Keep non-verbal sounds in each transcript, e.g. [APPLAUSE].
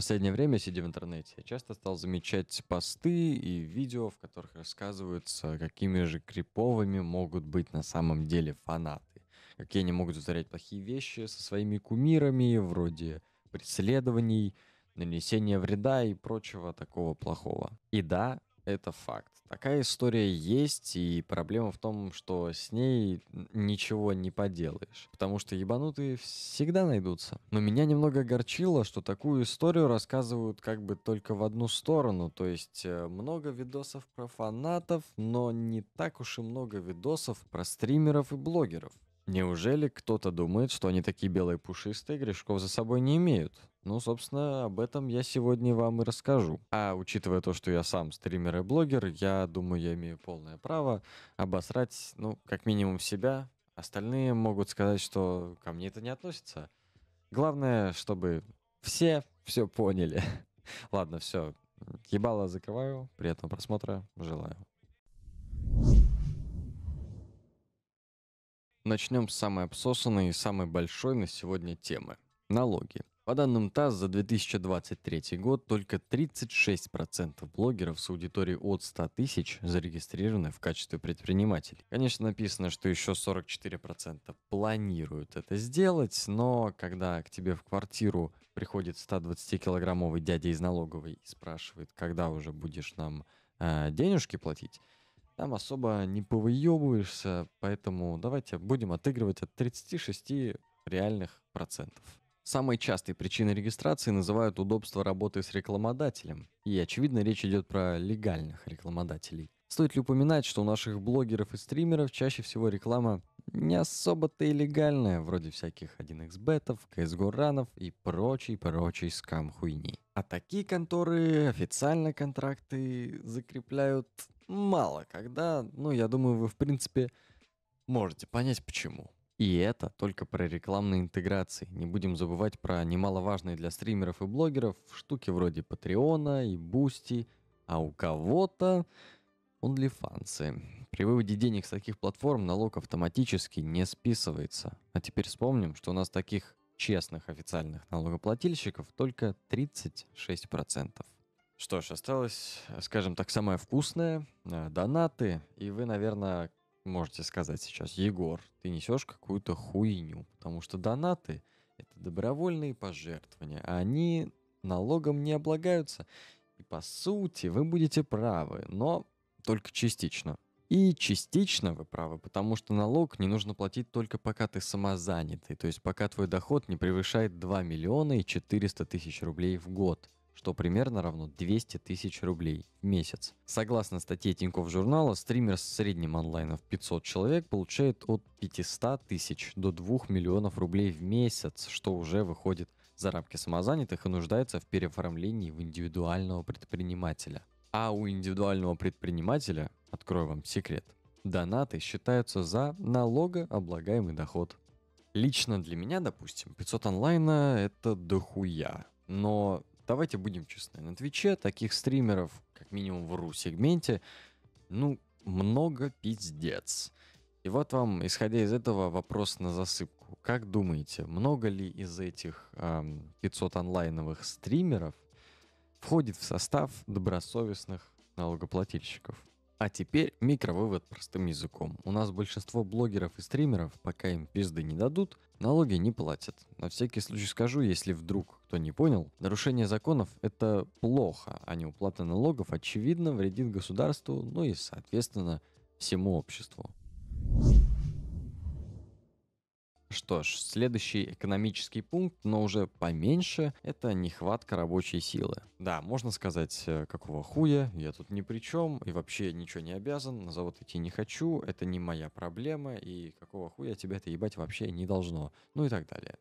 последнее время, сидя в интернете, я часто стал замечать посты и видео, в которых рассказываются, какими же криповыми могут быть на самом деле фанаты. Какие они могут повторять плохие вещи со своими кумирами, вроде преследований, нанесения вреда и прочего такого плохого. И да, это факт. Такая история есть, и проблема в том, что с ней ничего не поделаешь. Потому что ебанутые всегда найдутся. Но меня немного огорчило, что такую историю рассказывают как бы только в одну сторону. То есть э, много видосов про фанатов, но не так уж и много видосов про стримеров и блогеров. Неужели кто-то думает, что они такие белые пушистые, грешков за собой не имеют? Ну, собственно, об этом я сегодня вам и расскажу. А учитывая то, что я сам стример и блогер, я думаю, я имею полное право обосрать, ну, как минимум себя. Остальные могут сказать, что ко мне это не относится. Главное, чтобы все все поняли. [LAUGHS] Ладно, все. Ебало закрываю. Приятного просмотра. Желаю. Начнем с самой обсосанной и самой большой на сегодня темы – налоги. По данным ТАСС, за 2023 год только 36% блогеров с аудиторией от 100 тысяч зарегистрированы в качестве предпринимателей. Конечно, написано, что еще 44% планируют это сделать, но когда к тебе в квартиру приходит 120-килограммовый дядя из налоговой и спрашивает, когда уже будешь нам э, денежки платить, там особо не повыебываешься, поэтому давайте будем отыгрывать от 36 реальных процентов. Самой частой причиной регистрации называют удобство работы с рекламодателем. И, очевидно, речь идет про легальных рекламодателей. Стоит ли упоминать, что у наших блогеров и стримеров чаще всего реклама не особо-то и легальная, вроде всяких 1xbet, CSGO и прочей-прочей скам-хуйни. А такие конторы официально контракты закрепляют мало когда, ну, я думаю, вы, в принципе, можете понять почему. И это только про рекламные интеграции. Не будем забывать про немаловажные для стримеров и блогеров штуки вроде Патреона и Бусти, а у кого-то OnlyFans. При выводе денег с таких платформ налог автоматически не списывается. А теперь вспомним, что у нас таких честных официальных налогоплательщиков только 36%. Что ж, осталось, скажем так, самое вкусное, э, донаты. И вы, наверное, можете сказать сейчас, Егор, ты несешь какую-то хуйню, потому что донаты — это добровольные пожертвования, а они налогом не облагаются. И по сути вы будете правы, но только частично. И частично вы правы, потому что налог не нужно платить только пока ты самозанятый, то есть пока твой доход не превышает 2 миллиона и 400 тысяч рублей в год – что примерно равно 200 тысяч рублей в месяц. Согласно статье Тинькофф журнала, стример с средним онлайном в 500 человек получает от 500 тысяч до 2 миллионов рублей в месяц, что уже выходит за рамки самозанятых и нуждается в переоформлении в индивидуального предпринимателя. А у индивидуального предпринимателя, открою вам секрет, донаты считаются за налогооблагаемый доход. Лично для меня, допустим, 500 онлайна – это дохуя. Но давайте будем честны, на Твиче таких стримеров, как минимум в РУ-сегменте, ну, много пиздец. И вот вам, исходя из этого, вопрос на засыпку. Как думаете, много ли из этих эм, 500 онлайновых стримеров входит в состав добросовестных налогоплательщиков? А теперь микровывод простым языком. У нас большинство блогеров и стримеров, пока им пизды не дадут, налоги не платят. На всякий случай скажу, если вдруг кто не понял, нарушение законов – это плохо, а не уплата налогов, очевидно, вредит государству, ну и, соответственно, всему обществу. Что ж, следующий экономический пункт, но уже поменьше, это нехватка рабочей силы. Да, можно сказать, э, какого хуя, я тут ни при чем, и вообще ничего не обязан, на завод идти не хочу, это не моя проблема, и какого хуя тебя это ебать вообще не должно, ну и так далее.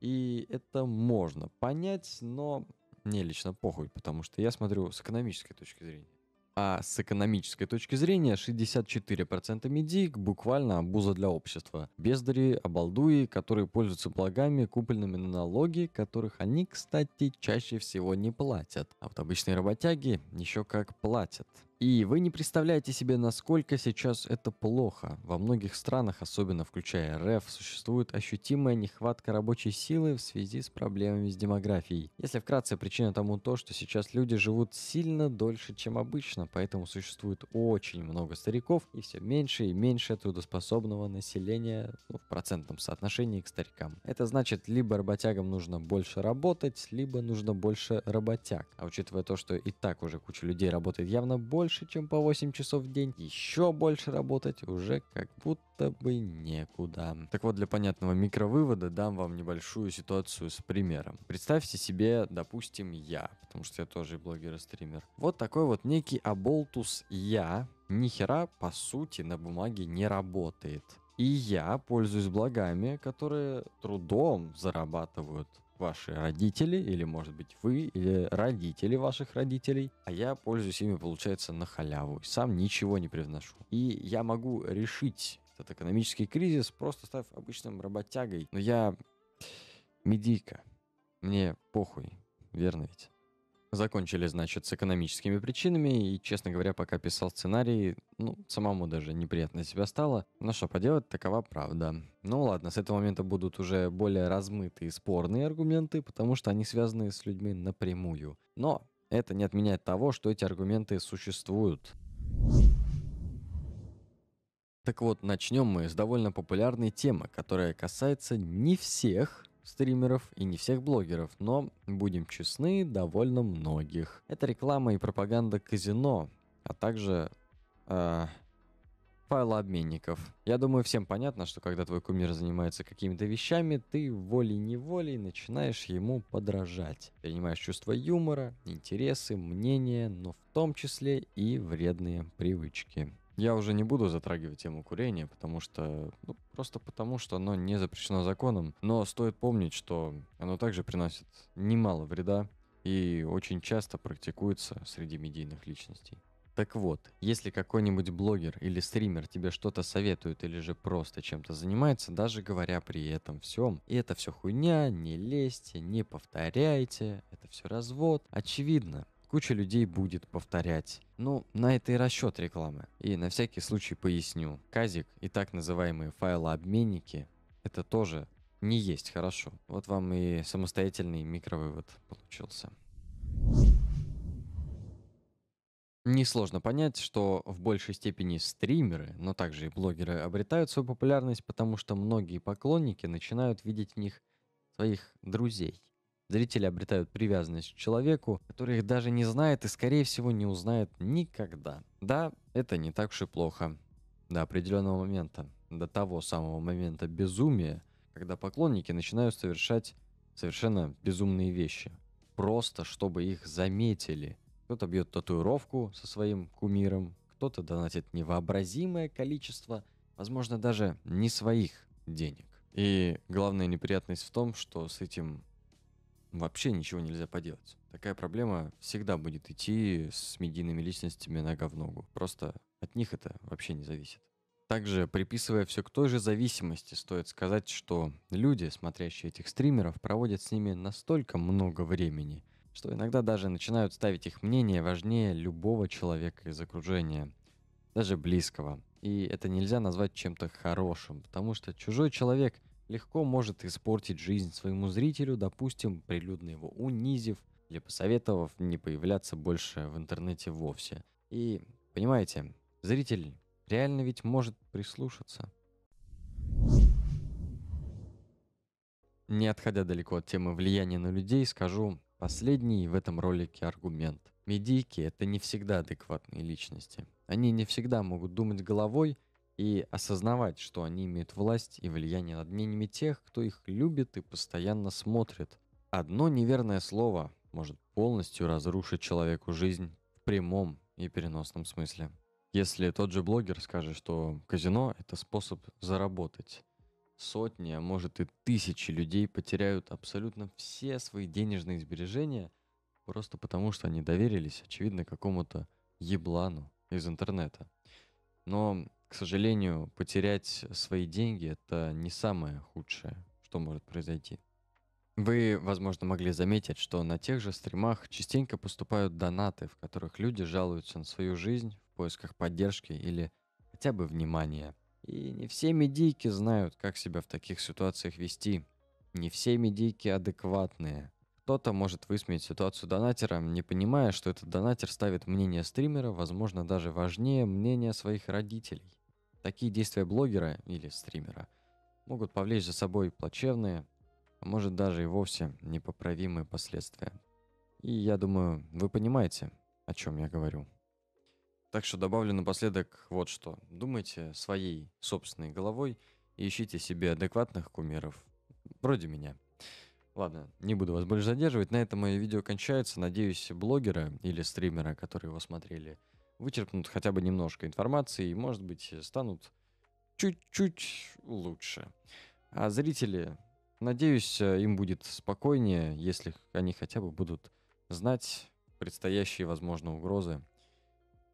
И это можно понять, но мне лично похуй, потому что я смотрю с экономической точки зрения. А с экономической точки зрения 64% медик буквально обуза для общества. Бездари, обалдуи, которые пользуются благами, купленными на налоги, которых они, кстати, чаще всего не платят. А вот обычные работяги еще как платят. И вы не представляете себе, насколько сейчас это плохо. Во многих странах, особенно включая РФ, существует ощутимая нехватка рабочей силы в связи с проблемами с демографией. Если вкратце, причина тому то, что сейчас люди живут сильно дольше, чем обычно, поэтому существует очень много стариков и все меньше и меньше трудоспособного населения ну, в процентном соотношении к старикам. Это значит, либо работягам нужно больше работать, либо нужно больше работяг. А учитывая то, что и так уже куча людей работает явно больше, больше, чем по 8 часов в день, еще больше работать уже как будто бы некуда. Так вот, для понятного микровывода дам вам небольшую ситуацию с примером. Представьте себе, допустим, я, потому что я тоже блогер и стример. Вот такой вот некий оболтус я, нихера по сути на бумаге не работает. И я пользуюсь благами, которые трудом зарабатывают ваши родители, или, может быть, вы, или родители ваших родителей, а я пользуюсь ими, получается, на халяву. Сам ничего не привношу. И я могу решить этот экономический кризис, просто став обычным работягой. Но я медийка. Мне похуй, верно ведь? Закончили, значит, с экономическими причинами, и, честно говоря, пока писал сценарий, ну, самому даже неприятно себя стало. Но ну что поделать, такова правда. Ну ладно, с этого момента будут уже более размытые спорные аргументы, потому что они связаны с людьми напрямую. Но это не отменяет того, что эти аргументы существуют. Так вот, начнем мы с довольно популярной темы, которая касается не всех, стримеров и не всех блогеров, но, будем честны, довольно многих. Это реклама и пропаганда казино, а также э, а, файлообменников. Я думаю, всем понятно, что когда твой кумир занимается какими-то вещами, ты волей-неволей начинаешь ему подражать. Принимаешь чувство юмора, интересы, мнения, но в том числе и вредные привычки. Я уже не буду затрагивать тему курения, потому что, ну, просто потому что оно не запрещено законом, но стоит помнить, что оно также приносит немало вреда и очень часто практикуется среди медийных личностей. Так вот, если какой-нибудь блогер или стример тебе что-то советует или же просто чем-то занимается, даже говоря при этом всем, и это все хуйня, не лезьте, не повторяйте, это все развод, очевидно, Куча людей будет повторять. Ну, на это и расчет рекламы. И на всякий случай поясню. Казик и так называемые файлообменники – это тоже не есть хорошо. Вот вам и самостоятельный микровывод получился. Несложно понять, что в большей степени стримеры, но также и блогеры обретают свою популярность, потому что многие поклонники начинают видеть в них своих друзей. Зрители обретают привязанность к человеку, который их даже не знает и, скорее всего, не узнает никогда. Да, это не так уж и плохо. До определенного момента, до того самого момента безумия, когда поклонники начинают совершать совершенно безумные вещи. Просто, чтобы их заметили. Кто-то бьет татуировку со своим кумиром, кто-то донатит невообразимое количество, возможно, даже не своих денег. И главная неприятность в том, что с этим вообще ничего нельзя поделать. Такая проблема всегда будет идти с медийными личностями нога в ногу. Просто от них это вообще не зависит. Также, приписывая все к той же зависимости, стоит сказать, что люди, смотрящие этих стримеров, проводят с ними настолько много времени, что иногда даже начинают ставить их мнение важнее любого человека из окружения, даже близкого. И это нельзя назвать чем-то хорошим, потому что чужой человек – легко может испортить жизнь своему зрителю, допустим, прилюдно его унизив или посоветовав не появляться больше в интернете вовсе. И, понимаете, зритель реально ведь может прислушаться. Не отходя далеко от темы влияния на людей, скажу последний в этом ролике аргумент. Медийки — это не всегда адекватные личности. Они не всегда могут думать головой — и осознавать, что они имеют власть и влияние над мнениями тех, кто их любит и постоянно смотрит. Одно неверное слово может полностью разрушить человеку жизнь в прямом и переносном смысле. Если тот же блогер скажет, что казино – это способ заработать, сотни, а может и тысячи людей потеряют абсолютно все свои денежные сбережения просто потому, что они доверились, очевидно, какому-то еблану из интернета. Но, к сожалению, потерять свои деньги – это не самое худшее, что может произойти. Вы, возможно, могли заметить, что на тех же стримах частенько поступают донаты, в которых люди жалуются на свою жизнь в поисках поддержки или хотя бы внимания. И не все медийки знают, как себя в таких ситуациях вести. Не все медийки адекватные. Кто-то может высмеять ситуацию донатера, не понимая, что этот донатер ставит мнение стримера, возможно, даже важнее мнения своих родителей. Такие действия блогера или стримера могут повлечь за собой плачевные, а может даже и вовсе непоправимые последствия. И я думаю, вы понимаете, о чем я говорю. Так что добавлю напоследок вот что. Думайте своей собственной головой и ищите себе адекватных кумиров, вроде меня. Ладно, не буду вас больше задерживать. На этом мое видео кончается. Надеюсь, блогера или стримера, которые его смотрели, вычеркнут хотя бы немножко информации и, может быть, станут чуть-чуть лучше. А зрители, надеюсь, им будет спокойнее, если они хотя бы будут знать предстоящие, возможно, угрозы.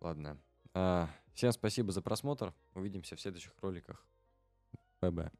Ладно. А, всем спасибо за просмотр. Увидимся в следующих роликах. Б-б.